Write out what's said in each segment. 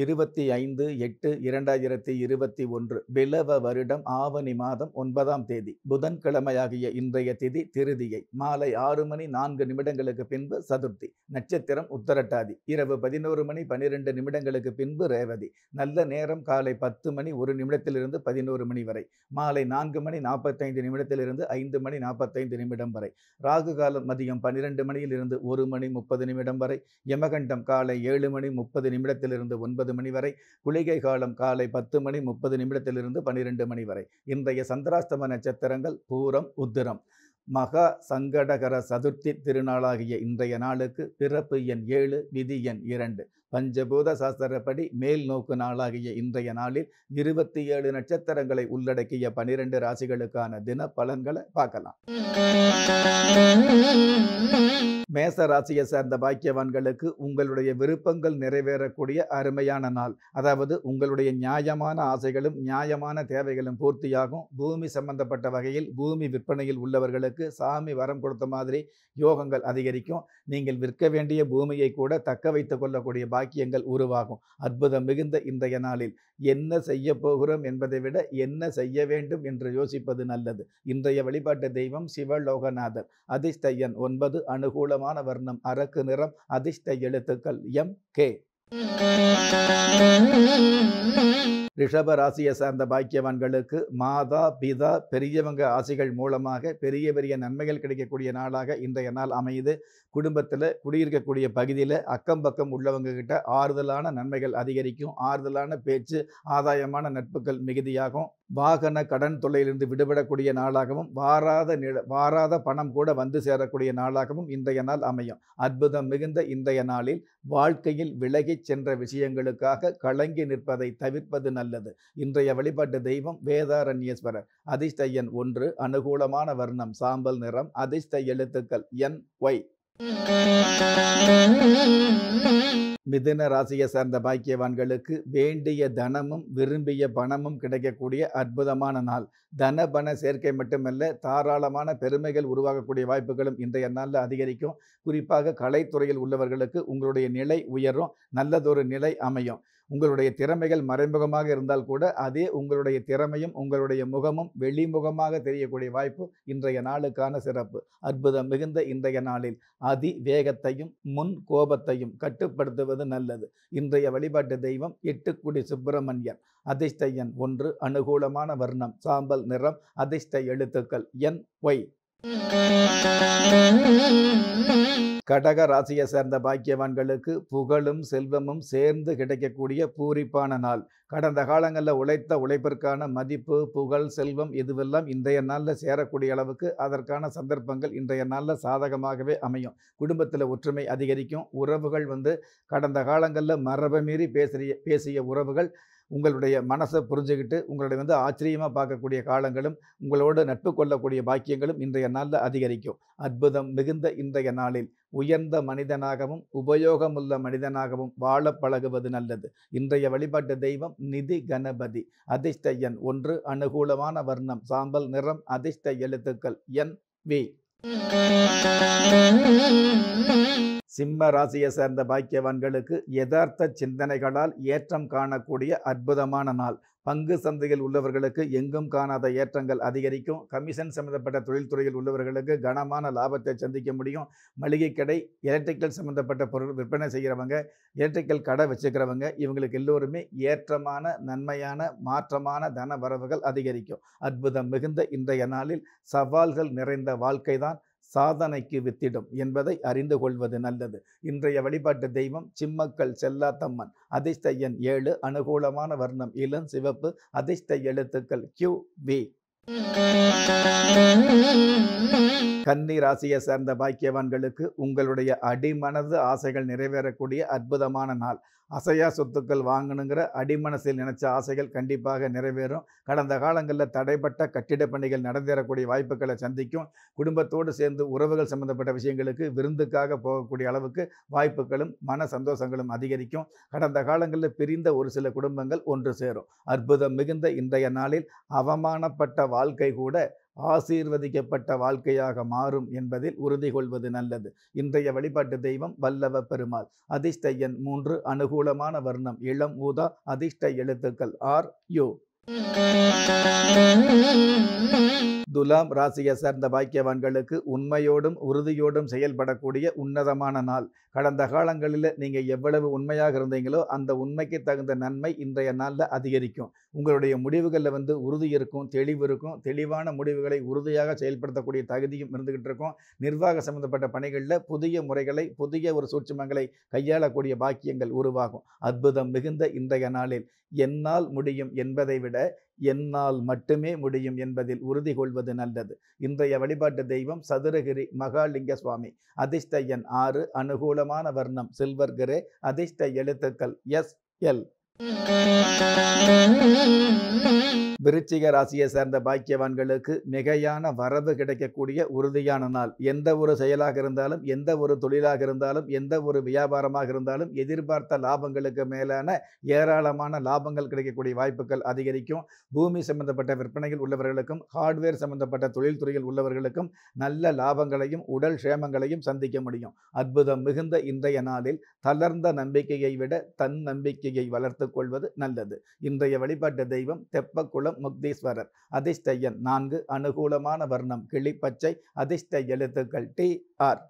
இருபத்தி ஐந்து எட்டு இரண்டாயிரத்தி இருபத்தி ஒன்று பிலவ வருடம் ஆவணி மாதம் ஒன்பதாம் தேதி புதன்கிழமையாகிய இன்றைய திதி திருதியை மாலை ஆறு மணி நான்கு நிமிடங்களுக்கு பின்பு சதுர்த்தி நட்சத்திரம் உத்தரட்டாதி இரவு பதினோரு மணி பனிரெண்டு நிமிடங்களுக்கு பின்பு ரேவதி நல்ல நேரம் காலை பத்து மணி ஒரு நிமிடத்திலிருந்து பதினோரு மணி வரை மாலை நான்கு மணி நாற்பத்தைந்து நிமிடத்திலிருந்து ஐந்து மணி நாற்பத்தைந்து நிமிடம் வரை ராகு காலம் மதியம் பன்னிரெண்டு மணியிலிருந்து ஒரு மணி முப்பது நிமிடம் வரை யமகண்டம் காலை ஏழு மணி முப்பது நிமிடத்திலிருந்து ஒன்பது ஒன்பது மணி வரை குளிகை காலம் காலை பத்து மணி முப்பது நிமிடத்திலிருந்து பனிரெண்டு மணி வரை இன்றைய சந்திராஸ்தம நட்சத்திரங்கள் பூரம் உத்திரம் மகா சங்கடகர சதுர்த்தி திருநாளாகிய இன்றைய நாளுக்கு பிறப்பு எண் ஏழு விதி எண் இரண்டு பஞ்சபூத சாஸ்திரப்படி மேல் நோக்கு நாளாகிய இன்றைய நாளில் இருபத்தி ஏழு நட்சத்திரங்களை உள்ளடக்கிய பனிரெண்டு ராசிகளுக்கான தின பலன்களை பார்க்கலாம் மேச ராசியை சேர்ந்த பாக்கியவான்களுக்கு உங்களுடைய விருப்பங்கள் நிறைவேறக்கூடிய அருமையான நாள் அதாவது உங்களுடைய நியாயமான ஆசைகளும் நியாயமான தேவைகளும் பூர்த்தியாகும் பூமி சம்பந்தப்பட்ட வகையில் பூமி விற்பனையில் உள்ளவர்களுக்கு சாமி வரம் கொடுத்த மாதிரி யோகங்கள் அதிகரிக்கும் நீங்கள் விற்க வேண்டிய பூமியை கூட தக்க வைத்துக் கொள்ளக்கூடிய பாக்கியங்கள் உருவாகும் அற்புதம் மிகுந்த இன்றைய நாளில் என்ன செய்ய போகிறோம் என்பதை விட என்ன செய்ய வேண்டும் என்று யோசிப்பது நல்லது இன்றைய வழிபாட்டு தெய்வம் சிவலோகநாதர் அதிர்ஷ்டையன் ஒன்பது அனுகூலமான வர்ணம் அரக்கு நிறம் அதிர்ஷ்ட எழுத்துக்கள் எம் கே ரிஷப ராசியை சார்ந்த பாக்கியவான்களுக்கு மாதா பிதா பெரியவங்க ஆசைகள் மூலமாக பெரிய பெரிய நன்மைகள் கிடைக்கக்கூடிய நாளாக இன்றைய நாள் அமையுது குடும்பத்தில் குடியிருக்கக்கூடிய பகுதியில் அக்கம் பக்கம் உள்ளவங்க கிட்ட ஆறுதலான நன்மைகள் அதிகரிக்கும் ஆறுதலான பேச்சு ஆதாயமான நட்புகள் மிகுதியாகும் வாகன கடன் தொல்லையிலிருந்து விடுபடக்கூடிய நாளாகவும் வாராத நில வாராத பணம் கூட வந்து சேரக்கூடிய நாளாகவும் இன்றைய நாள் அமையும் அற்புதம் மிகுந்த இன்றைய நாளில் வாழ்க்கையில் விலகிச் சென்ற விஷயங்களுக்காக கலங்கி நிற்பதை தவிர்ப்பது நல்லது இன்றைய வழிபாட்டு தெய்வம் வேதாரண்யேஸ்வரர் அதிர்ஷ்ட எண் ஒன்று அனுகூலமான வர்ணம் சாம்பல் நிறம் அதிர்ஷ்ட எழுத்துக்கள் என் ஒய் மிதுன ராசியை சார்ந்த பாக்கியவான்களுக்கு வேண்டிய தனமும் விரும்பிய பணமும் கிடைக்கக்கூடிய அற்புதமான நாள் தன பண சேர்க்கை மட்டுமல்ல தாராளமான பெருமைகள் உருவாகக்கூடிய வாய்ப்புகளும் இன்றைய நாளில் அதிகரிக்கும் குறிப்பாக கலைத்துறையில் உள்ளவர்களுக்கு உங்களுடைய நிலை உயரும் நல்லதொரு நிலை அமையும் உங்களுடைய திறமைகள் மறைமுகமாக இருந்தால் கூட அதே உங்களுடைய திறமையும் உங்களுடைய முகமும் வெளிமுகமாக தெரியக்கூடிய வாய்ப்பு இன்றைய நாளுக்கான சிறப்பு அற்புதம் மிகுந்த இன்றைய நாளில் அதி வேகத்தையும் முன் கோபத்தையும் கட்டுப்படுத்துவது நல்லது இன்றைய வழிபாட்டு தெய்வம் எட்டுக்குடி சுப்பிரமணியன் அதிர்ஷ்ட எண் ஒன்று அனுகூலமான வர்ணம் சாம்பல் நிறம் அதிர்ஷ்ட எழுத்துக்கள் என் ஒய் கடக ராசியை சேர்ந்த பாக்கியவான்களுக்கு புகழும் செல்வமும் சேர்ந்து கிடைக்கக்கூடிய பூரிப்பான நாள் கடந்த காலங்களில் உழைத்த உழைப்பிற்கான மதிப்பு புகழ் செல்வம் இதுவெல்லாம் இன்றைய நாளில் சேரக்கூடிய அளவுக்கு அதற்கான சந்தர்ப்பங்கள் இன்றைய நாளில் சாதகமாகவே அமையும் குடும்பத்தில் ஒற்றுமை அதிகரிக்கும் உறவுகள் வந்து கடந்த காலங்களில் மரபு மீறி பேசிய பேசிய உறவுகள் உங்களுடைய மனசை புரிஞ்சுக்கிட்டு உங்களுடைய வந்து ஆச்சரியமாக பார்க்கக்கூடிய காலங்களும் உங்களோடு நட்பு கொள்ளக்கூடிய பாக்கியங்களும் இன்றைய நாளில் அதிகரிக்கும் அற்புதம் மிகுந்த இன்றைய நாளில் உயர்ந்த மனிதனாகவும் உபயோகமுள்ள மனிதனாகவும் வாழ பழகுவது நல்லது இன்றைய வழிபாட்டு தெய்வம் நிதி கணபதி அதிர்ஷ்ட எண் ஒன்று அனுகூலமான வர்ணம் சாம்பல் நிறம் அதிர்ஷ்ட எழுத்துக்கள் என் வி சிம்ம ராசியை சேர்ந்த பாக்கியவான்களுக்கு யதார்த்த சிந்தனைகளால் ஏற்றம் காணக்கூடிய அற்புதமான நாள் பங்கு சந்தையில் உள்ளவர்களுக்கு எங்கும் காணாத ஏற்றங்கள் அதிகரிக்கும் கமிஷன் சம்பந்தப்பட்ட தொழில்துறையில் உள்ளவர்களுக்கு கனமான லாபத்தை சந்திக்க முடியும் மளிகை கடை எலக்ட்ரிக்கல் சம்பந்தப்பட்ட பொருள் விற்பனை செய்கிறவங்க எலக்ட்ரிக்கல் கடை வச்சுக்கிறவங்க இவங்களுக்கு எல்லோருமே ஏற்றமான நன்மையான மாற்றமான தன வரவுகள் அதிகரிக்கும் அற்புதம் மிகுந்த இன்றைய நாளில் சவால்கள் நிறைந்த வாழ்க்கை தான் சாதனைக்கு வித்திடும் என்பதை அறிந்து கொள்வது நல்லது இன்றைய வழிபாட்டு தெய்வம் சிம்மக்கள் செல்லாத்தம்மன் அதிர்ஷ்ட எண் ஏழு அனுகூலமான வர்ணம் இளம் சிவப்பு அதிர்ஷ்ட எழுத்துக்கள் கியூ வி கன்னி ராசியை சேர்ந்த பாக்கியவான்களுக்கு உங்களுடைய அடிமனது ஆசைகள் நிறைவேறக்கூடிய அற்புதமான நாள் அசையா சொத்துக்கள் வாங்கணுங்கிற அடிமனசில் நினைச்ச ஆசைகள் கண்டிப்பாக நிறைவேறும் கடந்த காலங்களில் தடைப்பட்ட கட்டிடப் பணிகள் நடந்தேறக்கூடிய வாய்ப்புகளை சந்திக்கும் குடும்பத்தோடு சேர்ந்து உறவுகள் சம்பந்தப்பட்ட விஷயங்களுக்கு விருந்துக்காக போகக்கூடிய அளவுக்கு வாய்ப்புகளும் மன சந்தோஷங்களும் அதிகரிக்கும் கடந்த காலங்களில் பிரிந்த ஒரு சில குடும்பங்கள் ஒன்று சேரும் அற்புதம் மிகுந்த இன்றைய நாளில் அவமானப்பட்ட வாழ்க்கை கூட ஆசீர்வதிக்கப்பட்ட வாழ்க்கையாக மாறும் என்பதில் உறுதி கொள்வது நல்லது இன்றைய வழிபாட்டு தெய்வம் வல்லவ பெருமாள் அதிர்ஷ்ட எண் மூன்று அனுகூலமான வர்ணம் இளம் ஊதா அதிர்ஷ்ட எழுத்துக்கள் ஆர் யோ துலாம் ராசியை சார்ந்த பாக்கியவான்களுக்கு உண்மையோடும் உறுதியோடும் செயல்படக்கூடிய உன்னதமான நாள் கடந்த காலங்களில் நீங்கள் எவ்வளவு உண்மையாக இருந்தீங்களோ அந்த உண்மைக்கு தகுந்த நன்மை இன்றைய நாளில் அதிகரிக்கும் உங்களுடைய முடிவுகளில் வந்து உறுதி இருக்கும் தெளிவு இருக்கும் தெளிவான முடிவுகளை உறுதியாக செயல்படுத்தக்கூடிய தகுதியும் இருந்துகிட்டு இருக்கும் நிர்வாக சம்பந்தப்பட்ட பணிகளில் புதிய முறைகளை புதிய ஒரு சூட்சமங்களை கையாளக்கூடிய பாக்கியங்கள் உருவாகும் அற்புதம் மிகுந்த இன்றைய நாளில் என்னால் முடியும் என்பதை விட என்னால் மட்டுமே முடியும் என்பதில் உறுதி கொள்வது நல்லது இன்றைய வழிபாட்டு தெய்வம் சதுரகிரி மகாலிங்க சுவாமி அதிர்ஷ்ட எண் ஆறு அனுகூலமான வர்ணம் சில்வர் கிரே அதிர்ஷ்ட எழுத்துக்கள் எஸ் எல் விருச்சிக ராசியை சேர்ந்த பாக்கியவான்களுக்கு மிகையான வரவு கிடைக்கக்கூடிய உறுதியான நாள் எந்த ஒரு செயலாக இருந்தாலும் எந்த ஒரு தொழிலாக இருந்தாலும் எந்த ஒரு வியாபாரமாக இருந்தாலும் எதிர்பார்த்த லாபங்களுக்கு மேலான ஏராளமான லாபங்கள் கிடைக்கக்கூடிய வாய்ப்புகள் அதிகரிக்கும் பூமி சம்பந்தப்பட்ட விற்பனையில் உள்ளவர்களுக்கும் ஹார்ட்வேர் சம்பந்தப்பட்ட தொழில்துறையில் உள்ளவர்களுக்கும் நல்ல லாபங்களையும் உடல் சேமங்களையும் சந்திக்க முடியும் அற்புதம் மிகுந்த இன்றைய நாளில் தளர்ந்த நம்பிக்கையை விட தன் நம்பிக்கையை வளர்த்துக் கொள்வது நல்லது இன்றைய வழிபாட்டு தெய்வம் தெப்பக்குளம் சுந்தரம் முக்தீஸ்வரர் அதிர்ஷ்ட எண் நான்கு அனுகூலமான வர்ணம் கிளிப்பச்சை அதிர்ஷ்ட எழுத்துக்கள் டி ஆர்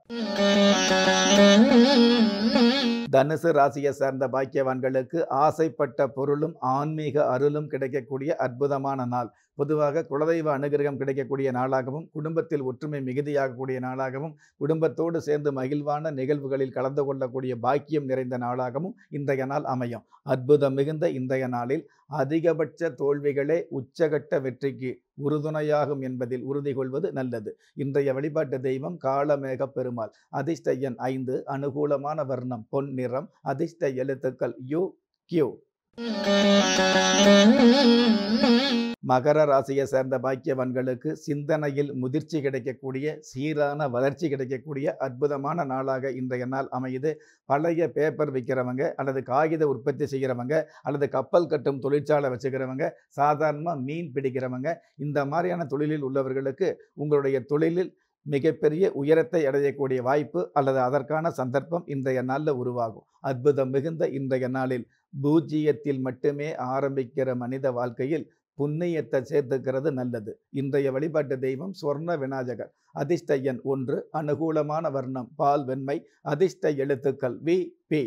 தனுசு ராசியை சேர்ந்த பாக்கியவான்களுக்கு ஆசைப்பட்ட பொருளும் ஆன்மீக அருளும் கிடைக்கக்கூடிய அற்புதமான நாள் பொதுவாக குலதெய்வ அனுகிரகம் கிடைக்கக்கூடிய நாளாகவும் குடும்பத்தில் ஒற்றுமை மிகுதியாகக்கூடிய நாளாகவும் குடும்பத்தோடு சேர்ந்து மகிழ்வான நிகழ்வுகளில் கலந்து கொள்ளக்கூடிய பாக்கியம் நிறைந்த நாளாகவும் இன்றைய நாள் அமையும் அற்புதம் மிகுந்த இன்றைய நாளில் அதிகபட்ச தோல்விகளே உச்சகட்ட வெற்றிக்கு உறுதுணையாகும் என்பதில் உறுதி கொள்வது நல்லது இன்றைய வழிபாட்டு தெய்வம் காலமேக பெருமாள் அதிர்ஷ்ட எண் ஐந்து அனுகூலமான வர்ணம் பொன் நிறம் அதிர்ஷ்ட எழுத்துக்கள் யூ கியூ மகர ராசியை சேர்ந்த பாக்கியவன்களுக்கு சிந்தனையில் முதிர்ச்சி கிடைக்கக்கூடிய சீரான வளர்ச்சி கிடைக்கக்கூடிய அற்புதமான நாளாக இன்றைய நாள் அமையுது பழைய பேப்பர் விற்கிறவங்க அல்லது காகித உற்பத்தி செய்கிறவங்க அல்லது கப்பல் கட்டும் தொழிற்சாலை வச்சுக்கிறவங்க சாதாரணமாக மீன் பிடிக்கிறவங்க இந்த மாதிரியான தொழிலில் உள்ளவர்களுக்கு உங்களுடைய தொழிலில் மிகப்பெரிய உயரத்தை அடையக்கூடிய வாய்ப்பு அல்லது அதற்கான சந்தர்ப்பம் இன்றைய நாளில் உருவாகும் அற்புதம் மிகுந்த இன்றைய நாளில் பூஜ்ஜியத்தில் மட்டுமே ஆரம்பிக்கிற மனித வாழ்க்கையில் புண்ணியத்தை சேர்த்துக்கிறது நல்லது இன்றைய வழிபாட்டு தெய்வம் சுவர்ண விநாயகர் அதிர்ஷ்ட ஒன்று அனுகூலமான வர்ணம் பால் வெண்மை அதிர்ஷ்ட எழுத்துக்கள் வி பி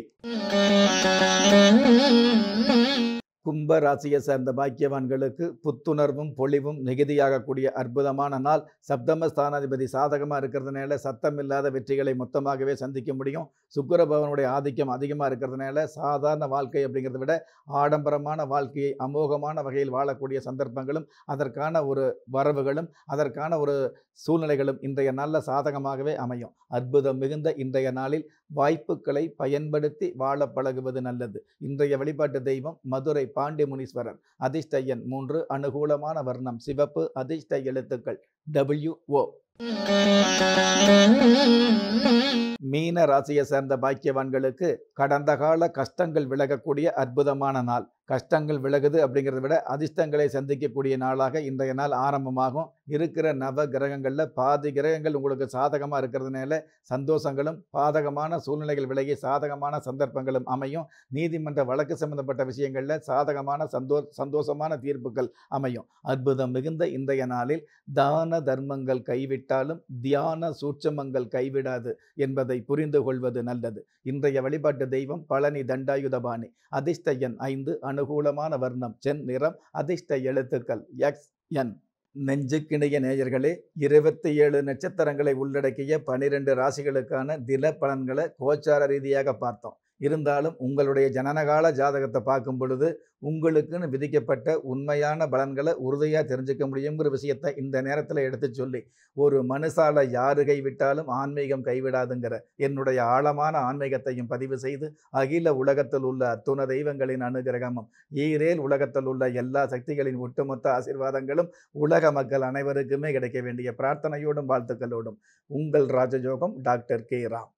கும்ப ராசியை சேர்ந்த பாக்கியவான்களுக்கு புத்துணர்வும் பொழிவும் நிகதியாகக்கூடிய அற்புதமான நாள் சப்தமஸ்தானாதிபதி சாதகமாக இருக்கிறதுனால சத்தம் இல்லாத வெற்றிகளை மொத்தமாகவே சந்திக்க முடியும் சுக்கரபவனுடைய ஆதிக்கம் அதிகமாக இருக்கிறதுனால சாதாரண வாழ்க்கை அப்படிங்கிறத விட ஆடம்பரமான வாழ்க்கையை அமோகமான வகையில் வாழக்கூடிய சந்தர்ப்பங்களும் அதற்கான ஒரு வரவுகளும் அதற்கான ஒரு சூழ்நிலைகளும் இன்றைய நல்ல சாதகமாகவே அமையும் அற்புதம் மிகுந்த இன்றைய நாளில் வாய்ப்புகளை பயன்படுத்தி வாழ பழகுவது நல்லது இன்றைய வழிபாட்டு தெய்வம் மதுரை பாண்டிமுனீஸ்வரர் அதிர்ஷ்ட எண் மூன்று அனுகூலமான வர்ணம் சிவப்பு அதிர்ஷ்ட எழுத்துக்கள் டபிள்யூ ஓ மீன ராசியை சேர்ந்த பாக்கியவான்களுக்கு கடந்த கால கஷ்டங்கள் விலகக்கூடிய அற்புதமான நாள் கஷ்டங்கள் விலகுது அப்படிங்கிறத விட அதிர்ஷ்டங்களை சந்திக்கக்கூடிய நாளாக இன்றைய நாள் ஆரம்பமாகும் இருக்கிற நவ கிரகங்களில் பாதி கிரகங்கள் உங்களுக்கு சாதகமாக இருக்கிறதுனால சந்தோஷங்களும் பாதகமான சூழ்நிலைகள் விலகி சாதகமான சந்தர்ப்பங்களும் அமையும் நீதிமன்ற வழக்கு சம்பந்தப்பட்ட விஷயங்களில் சாதகமான சந்தோ சந்தோஷமான தீர்ப்புகள் அமையும் அற்புதம் மிகுந்த இன்றைய நாளில் தான தர்மங்கள் கைவிட்டாலும் தியான சூட்சமங்கள் கைவிடாது என்பது என்பதை புரிந்து கொள்வது நல்லது இன்றைய வழிபாட்டு தெய்வம் பழனி தண்டாயுதபாணி அதிர்ஷ்ட எண் ஐந்து அனுகூலமான வர்ணம் சென் நிறம் அதிர்ஷ்ட எழுத்துக்கள் எக்ஸ் என் நெஞ்சுக்கிணைய நேயர்களே இருபத்தி ஏழு நட்சத்திரங்களை உள்ளடக்கிய பனிரெண்டு ராசிகளுக்கான தின பலன்களை கோச்சார ரீதியாக பார்த்தோம் இருந்தாலும் உங்களுடைய ஜனனகால ஜாதகத்தை பார்க்கும் பொழுது உங்களுக்குன்னு விதிக்கப்பட்ட உண்மையான பலன்களை உறுதியாக தெரிஞ்சுக்க முடியுங்கிற விஷயத்தை இந்த நேரத்தில் எடுத்து சொல்லி ஒரு மனுஷால யாரு கைவிட்டாலும் ஆன்மீகம் கைவிடாதுங்கிற என்னுடைய ஆழமான ஆன்மீகத்தையும் பதிவு செய்து அகில உலகத்தில் உள்ள அத்துண தெய்வங்களின் அனுகிரகமும் ஈரேல் உலகத்தில் உள்ள எல்லா சக்திகளின் ஒட்டுமொத்த ஆசீர்வாதங்களும் உலக மக்கள் அனைவருக்குமே கிடைக்க வேண்டிய பிரார்த்தனையோடும் வாழ்த்துக்களோடும் உங்கள் ராஜயோகம் டாக்டர் கே ராம்